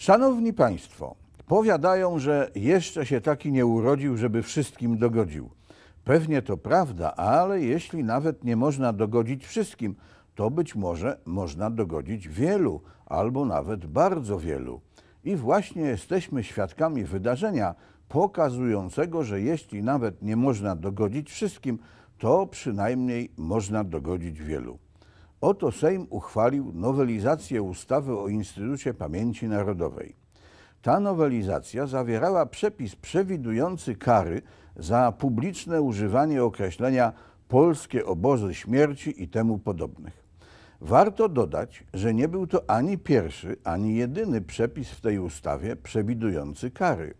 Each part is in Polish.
Szanowni Państwo, powiadają, że jeszcze się taki nie urodził, żeby wszystkim dogodził. Pewnie to prawda, ale jeśli nawet nie można dogodzić wszystkim, to być może można dogodzić wielu, albo nawet bardzo wielu. I właśnie jesteśmy świadkami wydarzenia pokazującego, że jeśli nawet nie można dogodzić wszystkim, to przynajmniej można dogodzić wielu. Oto Sejm uchwalił nowelizację ustawy o Instytucie Pamięci Narodowej. Ta nowelizacja zawierała przepis przewidujący kary za publiczne używanie określenia polskie obozy śmierci i temu podobnych. Warto dodać, że nie był to ani pierwszy, ani jedyny przepis w tej ustawie przewidujący kary.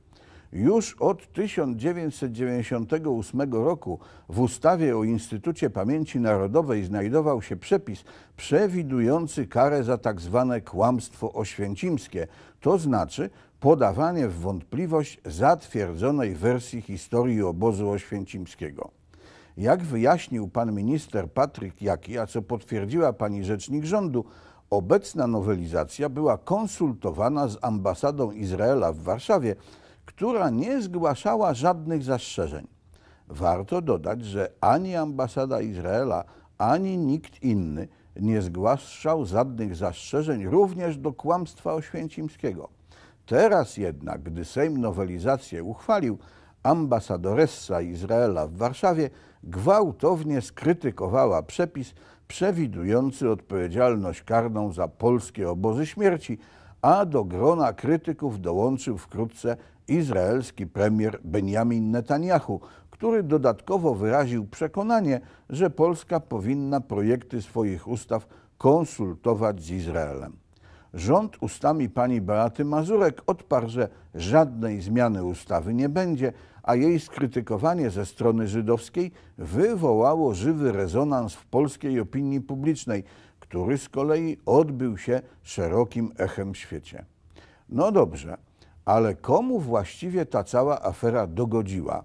Już od 1998 roku w ustawie o Instytucie Pamięci Narodowej znajdował się przepis przewidujący karę za tak zwane kłamstwo oświęcimskie, to znaczy podawanie w wątpliwość zatwierdzonej wersji historii obozu oświęcimskiego. Jak wyjaśnił pan minister Patryk Jaki, a co potwierdziła pani rzecznik rządu, obecna nowelizacja była konsultowana z ambasadą Izraela w Warszawie, która nie zgłaszała żadnych zastrzeżeń. Warto dodać, że ani ambasada Izraela, ani nikt inny nie zgłaszał żadnych zastrzeżeń również do kłamstwa oświęcimskiego. Teraz jednak, gdy Sejm nowelizację uchwalił, ambasadoressa Izraela w Warszawie gwałtownie skrytykowała przepis przewidujący odpowiedzialność karną za polskie obozy śmierci, a do grona krytyków dołączył wkrótce izraelski premier Benjamin Netanyahu, który dodatkowo wyraził przekonanie, że Polska powinna projekty swoich ustaw konsultować z Izraelem. Rząd ustami pani Beaty Mazurek odparł, że żadnej zmiany ustawy nie będzie, a jej skrytykowanie ze strony żydowskiej wywołało żywy rezonans w polskiej opinii publicznej, który z kolei odbył się szerokim echem w świecie. No dobrze, ale komu właściwie ta cała afera dogodziła?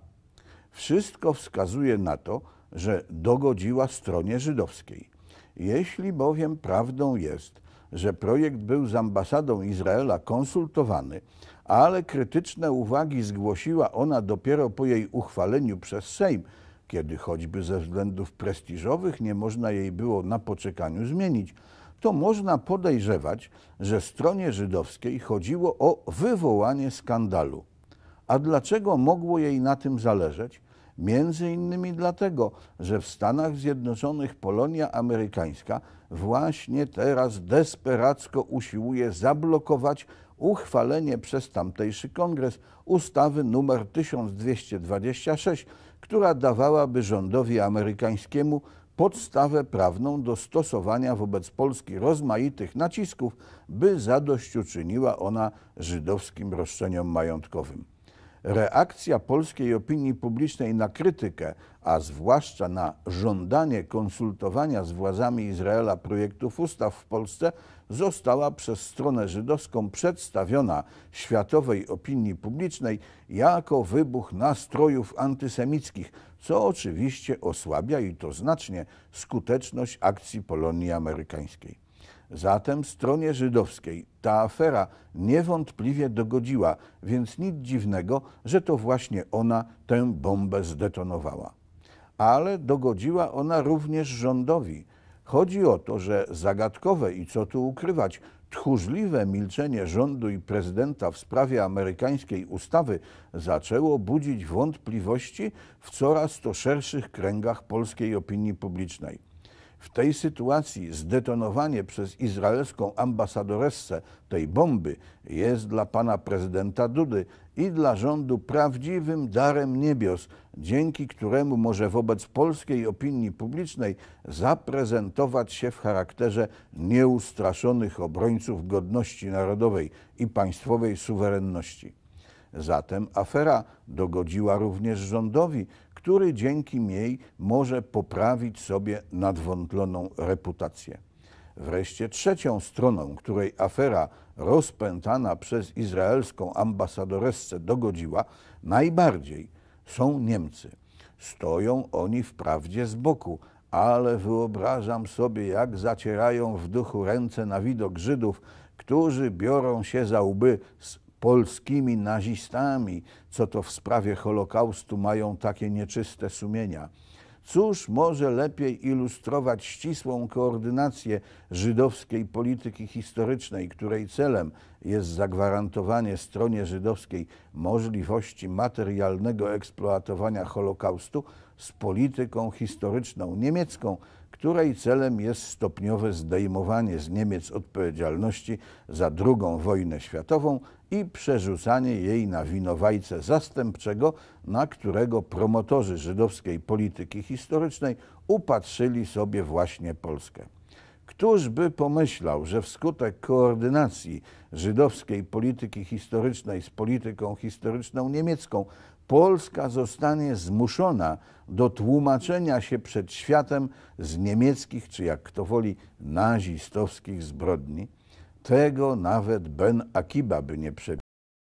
Wszystko wskazuje na to, że dogodziła stronie żydowskiej. Jeśli bowiem prawdą jest, że projekt był z ambasadą Izraela konsultowany, ale krytyczne uwagi zgłosiła ona dopiero po jej uchwaleniu przez Sejm, kiedy choćby ze względów prestiżowych nie można jej było na poczekaniu zmienić, to można podejrzewać, że stronie żydowskiej chodziło o wywołanie skandalu. A dlaczego mogło jej na tym zależeć? Między innymi dlatego, że w Stanach Zjednoczonych Polonia Amerykańska właśnie teraz desperacko usiłuje zablokować uchwalenie przez tamtejszy kongres ustawy nr 1226, która dawałaby rządowi amerykańskiemu podstawę prawną do stosowania wobec Polski rozmaitych nacisków, by zadośćuczyniła ona żydowskim roszczeniom majątkowym. Reakcja polskiej opinii publicznej na krytykę, a zwłaszcza na żądanie konsultowania z władzami Izraela projektów ustaw w Polsce, została przez stronę żydowską przedstawiona światowej opinii publicznej jako wybuch nastrojów antysemickich, co oczywiście osłabia i to znacznie skuteczność akcji Polonii amerykańskiej. Zatem stronie żydowskiej ta afera niewątpliwie dogodziła, więc nic dziwnego, że to właśnie ona tę bombę zdetonowała. Ale dogodziła ona również rządowi. Chodzi o to, że zagadkowe i co tu ukrywać, tchórzliwe milczenie rządu i prezydenta w sprawie amerykańskiej ustawy zaczęło budzić wątpliwości w coraz to szerszych kręgach polskiej opinii publicznej. W tej sytuacji zdetonowanie przez izraelską ambasadoressę tej bomby jest dla pana prezydenta Dudy i dla rządu prawdziwym darem niebios, dzięki któremu może wobec polskiej opinii publicznej zaprezentować się w charakterze nieustraszonych obrońców godności narodowej i państwowej suwerenności. Zatem afera dogodziła również rządowi, który dzięki niej może poprawić sobie nadwątloną reputację. Wreszcie trzecią stroną, której afera rozpętana przez izraelską ambasadorescę dogodziła, najbardziej są Niemcy. Stoją oni wprawdzie z boku, ale wyobrażam sobie, jak zacierają w duchu ręce na widok Żydów, którzy biorą się za łby z polskimi nazistami, co to w sprawie Holokaustu mają takie nieczyste sumienia. Cóż może lepiej ilustrować ścisłą koordynację żydowskiej polityki historycznej, której celem jest zagwarantowanie stronie żydowskiej możliwości materialnego eksploatowania Holokaustu z polityką historyczną niemiecką, której celem jest stopniowe zdejmowanie z Niemiec odpowiedzialności za II wojnę światową i przerzucanie jej na winowajcę zastępczego, na którego promotorzy żydowskiej polityki historycznej upatrzyli sobie właśnie Polskę. Któż by pomyślał, że wskutek koordynacji żydowskiej polityki historycznej z polityką historyczną niemiecką Polska zostanie zmuszona do tłumaczenia się przed światem z niemieckich, czy jak kto woli, nazistowskich zbrodni? Tego nawet Ben Akiba by nie przebił.